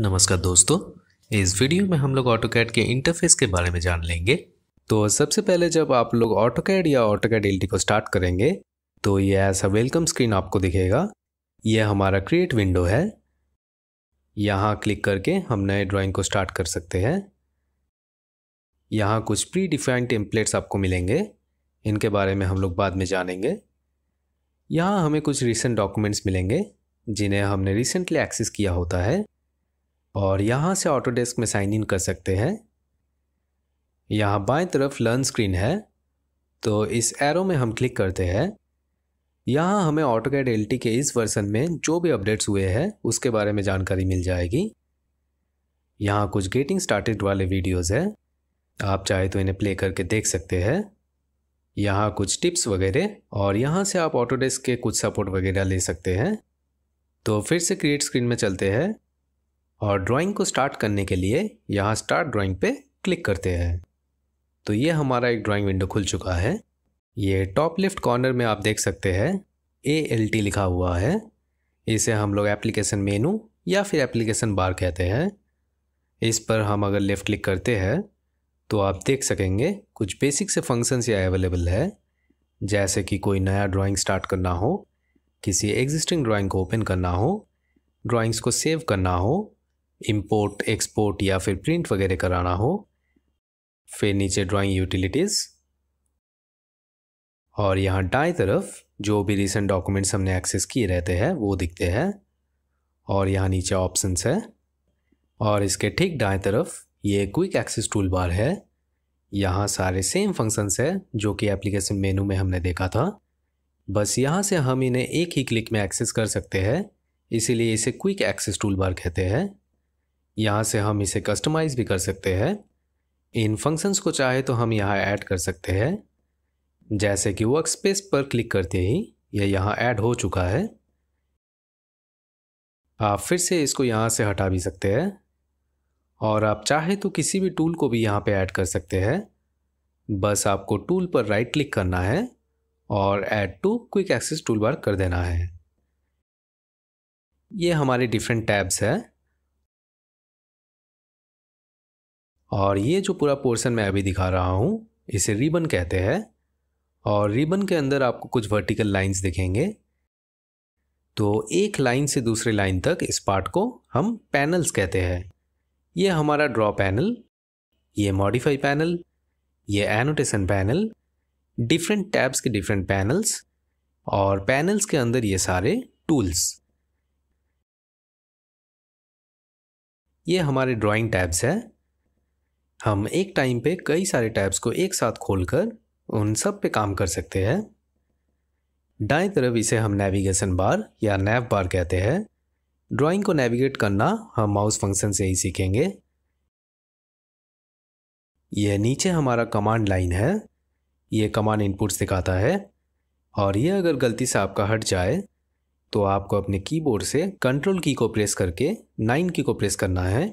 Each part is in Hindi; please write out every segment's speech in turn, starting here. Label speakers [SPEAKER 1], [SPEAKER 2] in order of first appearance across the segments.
[SPEAKER 1] नमस्कार दोस्तों इस वीडियो में हम लोग ऑटो कैड के इंटरफेस के बारे में जान लेंगे तो सबसे पहले जब आप लोग ऑटो कैड या ऑटो कैड एल को स्टार्ट करेंगे तो ये ऐसा वेलकम स्क्रीन आपको दिखेगा यह हमारा क्रिएट विंडो है यहाँ क्लिक करके हम नए ड्राइंग को स्टार्ट कर सकते हैं यहाँ कुछ प्री डिफाइंड टेम्पलेट्स आपको मिलेंगे इनके बारे में हम लोग बाद में जानेंगे यहाँ हमें कुछ रिसेंट डॉक्यूमेंट्स मिलेंगे जिन्हें हमने रिसेंटली एक्सेस किया होता है और यहाँ से ऑटोडेस्क में साइन इन कर सकते हैं यहाँ बाएं तरफ लर्न स्क्रीन है तो इस एरो में हम क्लिक करते हैं यहाँ हमें ऑटो कैड एल के इस वर्सन में जो भी अपडेट्स हुए हैं उसके बारे में जानकारी मिल जाएगी यहाँ कुछ गेटिंग स्टार्टेड वाले वीडियोज़ हैं आप चाहे तो इन्हें प्ले करके देख सकते हैं यहाँ कुछ टिप्स वगैरह और यहाँ से आप ऑटोडेस्क के कुछ सपोर्ट वगैरह ले सकते हैं तो फिर से क्रिएट स्क्रीन में चलते हैं और ड्राइंग को स्टार्ट करने के लिए यहाँ स्टार्ट ड्राइंग पे क्लिक करते हैं तो ये हमारा एक ड्राइंग विंडो खुल चुका है ये टॉप लेफ्ट कॉर्नर में आप देख सकते हैं ए एल टी लिखा हुआ है इसे हम लोग एप्लीकेशन मेनू या फिर एप्लीकेशन बार कहते हैं इस पर हम अगर लेफ़्ट क्लिक करते हैं तो आप देख सकेंगे कुछ बेसिक से फंक्शंस यहाँ अवेलेबल है जैसे कि कोई नया ड्राइंग स्टार्ट करना हो किसी एग्जिस्टिंग ड्राइंग को ओपन करना हो ड्राइंग्स को सेव करना हो इंपोर्ट एक्सपोर्ट या फिर प्रिंट वगैरह कराना हो फिर नीचे ड्राइंग यूटिलिटीज़ और यहाँ दाएं तरफ जो भी रिसेंट डॉक्यूमेंट्स हमने एक्सेस किए रहते हैं वो दिखते हैं और यहाँ नीचे ऑप्शंस है और इसके ठीक दाएं तरफ ये क्विक एक्सेस टूल बार है यहाँ सारे सेम फंक्शंस है जो कि एप्लीकेशन मेनू में हमने देखा था बस यहाँ से हम इन्हें एक ही क्लिक में एक्सेस कर सकते हैं इसीलिए इसे क्विक एक्सेस टूल बार कहते हैं यहाँ से हम इसे कस्टमाइज़ भी कर सकते हैं इन फंक्शंस को चाहे तो हम यहाँ ऐड कर सकते हैं जैसे कि वर्क स्पेस पर क्लिक करते ही यह यह यहाँ ऐड हो चुका है आप फिर से इसको यहाँ से हटा भी सकते हैं और आप चाहे तो किसी भी टूल को भी यहाँ पे ऐड कर सकते हैं बस आपको टूल पर राइट क्लिक करना है और add to quick access toolbar कर देना है ये हमारे डिफरेंट टैब्स हैं और ये जो पूरा पोर्सन मैं अभी दिखा रहा हूँ इसे रिबन कहते हैं और रिबन के अंदर आपको कुछ वर्टिकल लाइंस दिखेंगे तो एक लाइन से दूसरे लाइन तक इस पार्ट को हम पैनल्स कहते हैं ये हमारा ड्रॉ पैनल ये मॉडिफाई पैनल ये एनोटेशन पैनल डिफरेंट टैब्स के डिफरेंट पैनल्स और पैनल्स के अंदर ये सारे टूल्स ये हमारे ड्राइंग टैब्स हैं हम एक टाइम पे कई सारे टैब्स को एक साथ खोलकर उन सब पे काम कर सकते हैं दाएं तरफ इसे हम नेविगेशन बार या नैव बार कहते हैं ड्राइंग को नेविगेट करना हम माउस फंक्शन से ही सीखेंगे यह नीचे हमारा कमांड लाइन है ये कमांड इनपुट्स दिखाता है और यह अगर गलती से आपका हट जाए तो आपको अपने कीबोर्ड से कंट्रोल की को प्रेस करके नाइन की को प्रेस करना है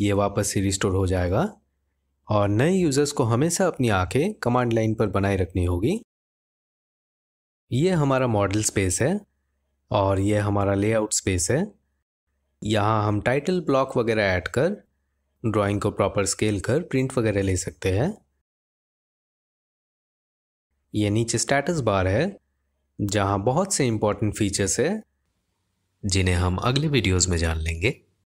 [SPEAKER 1] ये वापस से रिस्टोर हो जाएगा और नए यूज़र्स को हमेशा अपनी आंखें कमांड लाइन पर बनाए रखनी होगी ये हमारा मॉडल स्पेस है और ये हमारा लेआउट स्पेस है यहाँ हम टाइटल ब्लॉक वगैरह ऐड कर ड्राइंग को प्रॉपर स्केल कर प्रिंट वगैरह ले सकते हैं ये नीचे स्टेटस बार है जहाँ बहुत से इम्पॉर्टेंट फीचर्स है जिन्हें हम अगले वीडियोस में जान लेंगे